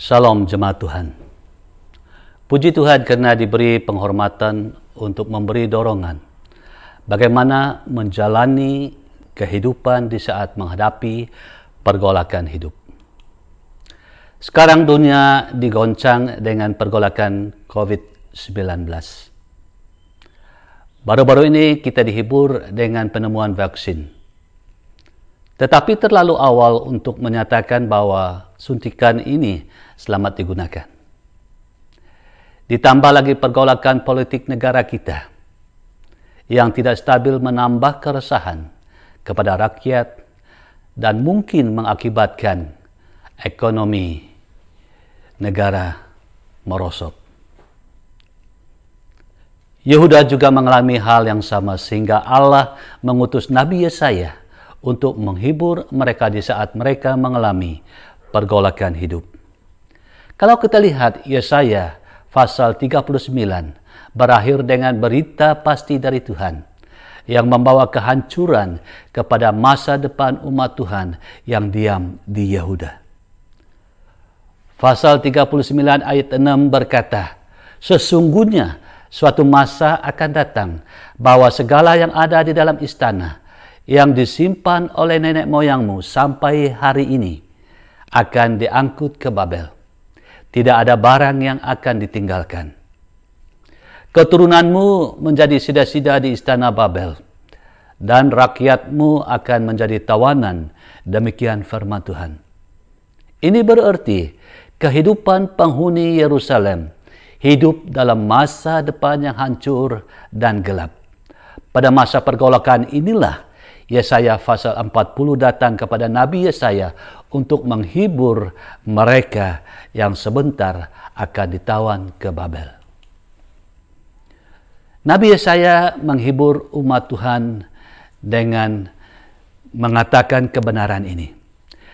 Shalom jemaat Tuhan. Puji Tuhan karena diberi penghormatan untuk memberi dorongan bagaimana menjalani kehidupan di saat menghadapi pergolakan hidup. Sekarang dunia digoncang dengan pergolakan COVID-19. Baru-baru ini kita dihibur dengan penemuan vaksin. Tetapi terlalu awal untuk menyatakan bahwa suntikan ini selamat digunakan. Ditambah lagi pergolakan politik negara kita yang tidak stabil menambah keresahan kepada rakyat dan mungkin mengakibatkan ekonomi negara merosot. Yehuda juga mengalami hal yang sama sehingga Allah mengutus Nabi Yesaya untuk menghibur mereka di saat mereka mengalami pergolakan hidup. Kalau kita lihat Yesaya pasal 39 berakhir dengan berita pasti dari Tuhan yang membawa kehancuran kepada masa depan umat Tuhan yang diam di Yehuda. Pasal 39 ayat 6 berkata, Sesungguhnya suatu masa akan datang bahwa segala yang ada di dalam istana yang disimpan oleh nenek moyangmu sampai hari ini akan diangkut ke Babel. Tidak ada barang yang akan ditinggalkan. Keturunanmu menjadi sida-sida di istana Babel, dan rakyatmu akan menjadi tawanan. Demikian firman Tuhan. Ini berarti kehidupan penghuni Yerusalem hidup dalam masa depan yang hancur dan gelap. Pada masa pergolakan inilah Yesaya pasal 40 datang kepada Nabi Yesaya untuk menghibur mereka yang sebentar akan ditawan ke Babel. Nabi Yesaya menghibur umat Tuhan dengan mengatakan kebenaran ini.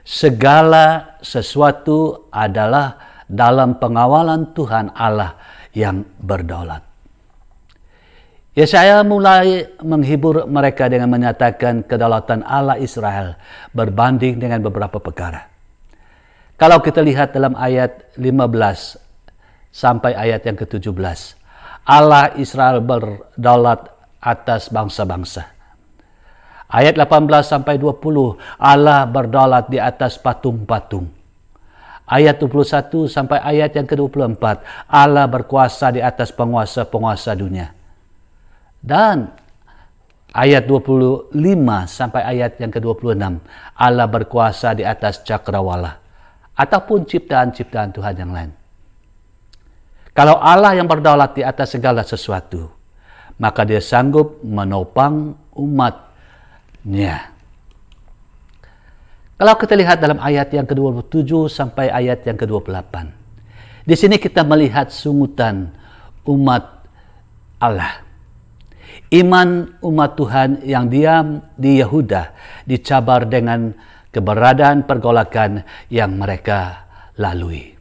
Segala sesuatu adalah dalam pengawalan Tuhan Allah yang berdaulat. Ya saya mulai menghibur mereka dengan menyatakan kedaulatan Allah Israel berbanding dengan beberapa perkara. Kalau kita lihat dalam ayat 15 sampai ayat yang ke-17, Allah Israel berdaulat atas bangsa-bangsa. Ayat 18 sampai 20, Allah berdaulat di atas patung-patung. Ayat 21 sampai ayat yang ke-24, Allah berkuasa di atas penguasa-penguasa dunia dan ayat 25 sampai ayat yang ke-26, Allah berkuasa di atas cakrawala ataupun ciptaan-ciptaan Tuhan yang lain. Kalau Allah yang berdaulat di atas segala sesuatu, maka dia sanggup menopang umatnya. Kalau kita lihat dalam ayat yang ke-27 sampai ayat yang ke-28, di sini kita melihat sungutan umat Allah. Iman umat Tuhan yang diam di Yehuda dicabar dengan keberadaan pergolakan yang mereka lalui.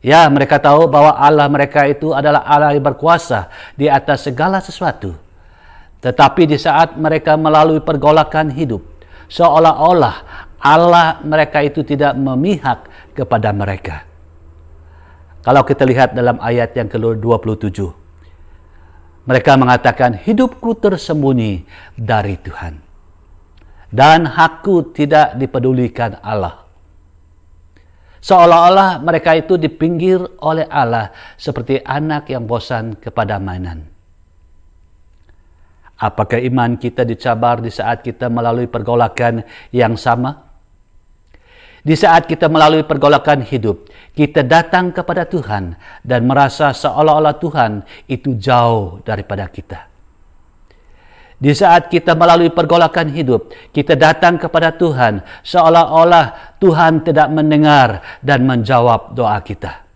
Ya, mereka tahu bahwa Allah mereka itu adalah Allah yang berkuasa di atas segala sesuatu. Tetapi di saat mereka melalui pergolakan hidup, seolah-olah Allah mereka itu tidak memihak kepada mereka. Kalau kita lihat dalam ayat yang ke-27, mereka mengatakan, hidupku tersembunyi dari Tuhan. Dan hakku tidak dipedulikan Allah. Seolah-olah mereka itu dipinggir oleh Allah seperti anak yang bosan kepada mainan. Apakah iman kita dicabar di saat kita melalui pergolakan yang sama? Di saat kita melalui pergolakan hidup, kita datang kepada Tuhan dan merasa seolah-olah Tuhan itu jauh daripada kita. Di saat kita melalui pergolakan hidup, kita datang kepada Tuhan seolah-olah Tuhan tidak mendengar dan menjawab doa kita.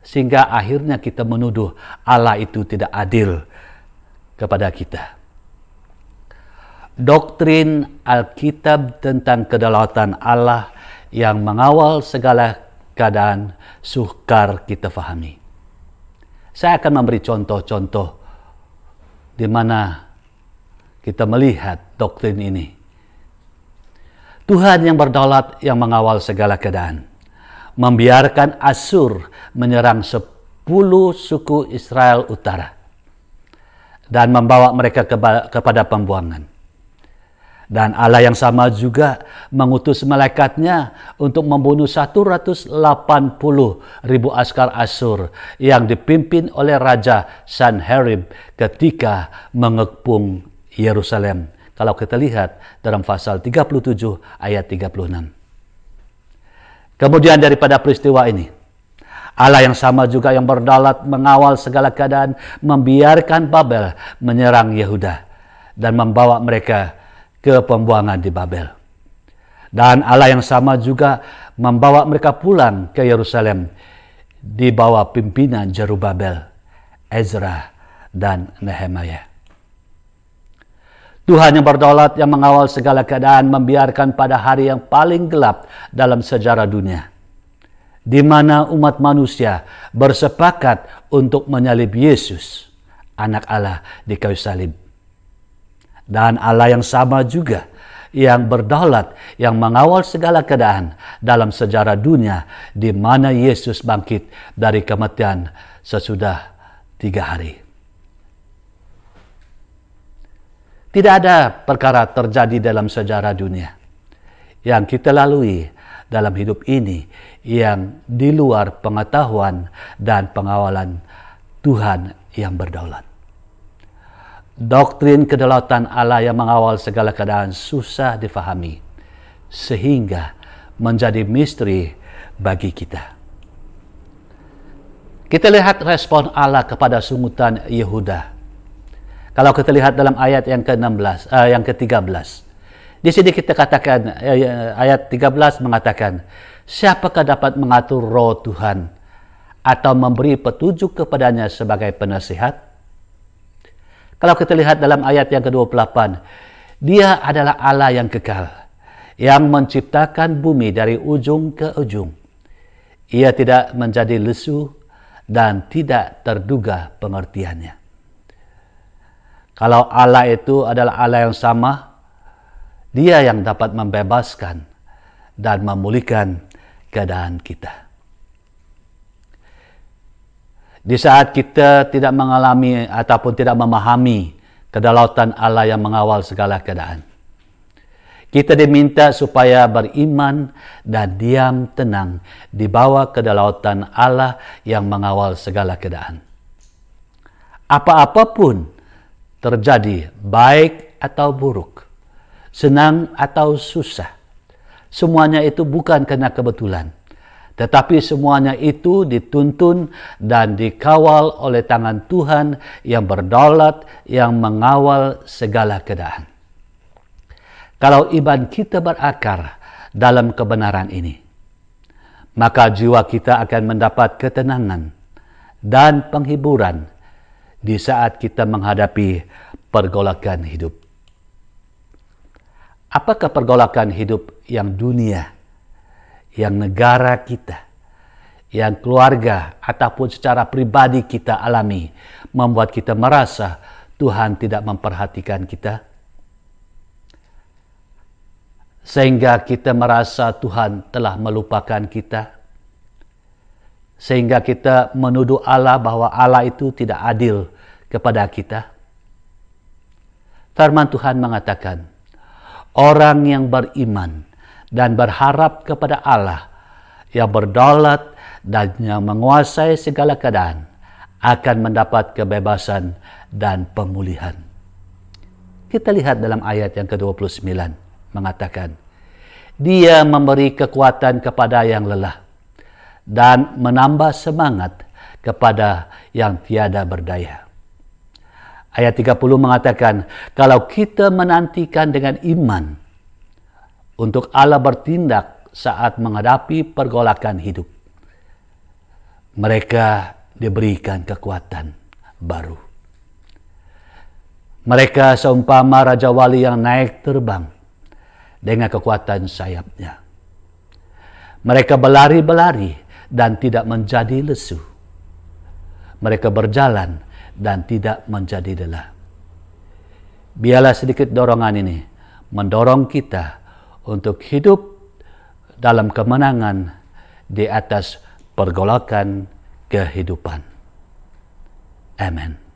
Sehingga akhirnya kita menuduh Allah itu tidak adil kepada kita. Doktrin Alkitab tentang kedaulatan Allah yang mengawal segala keadaan sukar kita fahami. Saya akan memberi contoh-contoh di mana kita melihat doktrin ini. Tuhan yang berdaulat yang mengawal segala keadaan. Membiarkan Asur menyerang sepuluh suku Israel Utara. Dan membawa mereka kepada pembuangan. Dan Allah yang sama juga mengutus malaikatnya untuk membunuh 180 ribu askar Asur yang dipimpin oleh Raja Sanherib ketika mengepung Yerusalem. Kalau kita lihat dalam pasal 37 ayat 36. Kemudian daripada peristiwa ini, Allah yang sama juga yang berdaulat mengawal segala keadaan membiarkan Babel menyerang Yehuda dan membawa mereka ke pembuangan di Babel. Dan Allah yang sama juga membawa mereka pulang ke Yerusalem di bawah pimpinan Jerubabel, Ezra, dan Nehemia. Tuhan yang berdaulat yang mengawal segala keadaan membiarkan pada hari yang paling gelap dalam sejarah dunia di mana umat manusia bersepakat untuk menyalib Yesus, anak Allah di kayu salib. Dan Allah yang sama juga yang berdaulat, yang mengawal segala keadaan dalam sejarah dunia di mana Yesus bangkit dari kematian sesudah tiga hari. Tidak ada perkara terjadi dalam sejarah dunia yang kita lalui dalam hidup ini yang di luar pengetahuan dan pengawalan Tuhan yang berdaulat. Doktrin kedaulatan Allah yang mengawal segala keadaan susah difahami, sehingga menjadi misteri bagi kita. Kita lihat respon Allah kepada sungutan Yehuda. Kalau kita lihat dalam ayat yang ke-16, uh, yang ke-13. Di sini kita katakan eh, ya, ayat 13 mengatakan, siapakah dapat mengatur roh Tuhan atau memberi petunjuk kepadanya sebagai penasihat? Kalau kita lihat dalam ayat yang ke-28, dia adalah Allah yang kekal, yang menciptakan bumi dari ujung ke ujung. Ia tidak menjadi lesu dan tidak terduga pengertiannya. Kalau Allah itu adalah Allah yang sama, dia yang dapat membebaskan dan memulihkan keadaan kita. Di saat kita tidak mengalami ataupun tidak memahami kedaulatan Allah yang mengawal segala keadaan. Kita diminta supaya beriman dan diam tenang di bawah kedaulatan Allah yang mengawal segala keadaan. Apa-apapun terjadi, baik atau buruk, senang atau susah, semuanya itu bukan karena kebetulan, tetapi semuanya itu dituntun dan dikawal oleh tangan Tuhan yang berdaulat, yang mengawal segala keadaan. Kalau iman kita berakar dalam kebenaran ini, maka jiwa kita akan mendapat ketenangan dan penghiburan di saat kita menghadapi pergolakan hidup. Apakah pergolakan hidup yang dunia? yang negara kita, yang keluarga ataupun secara pribadi kita alami membuat kita merasa Tuhan tidak memperhatikan kita? Sehingga kita merasa Tuhan telah melupakan kita? Sehingga kita menuduh Allah bahwa Allah itu tidak adil kepada kita? Firman Tuhan mengatakan, orang yang beriman dan berharap kepada Allah yang berdaulat dan yang menguasai segala keadaan akan mendapat kebebasan dan pemulihan. Kita lihat dalam ayat yang ke-29 mengatakan, Dia memberi kekuatan kepada yang lelah dan menambah semangat kepada yang tiada berdaya. Ayat 30 mengatakan, kalau kita menantikan dengan iman untuk Allah bertindak saat menghadapi pergolakan hidup. Mereka diberikan kekuatan baru. Mereka seumpama Raja Wali yang naik terbang dengan kekuatan sayapnya. Mereka berlari lari dan tidak menjadi lesu. Mereka berjalan dan tidak menjadi lelah. Biarlah sedikit dorongan ini mendorong kita untuk hidup dalam kemenangan di atas pergolakan kehidupan. Amen.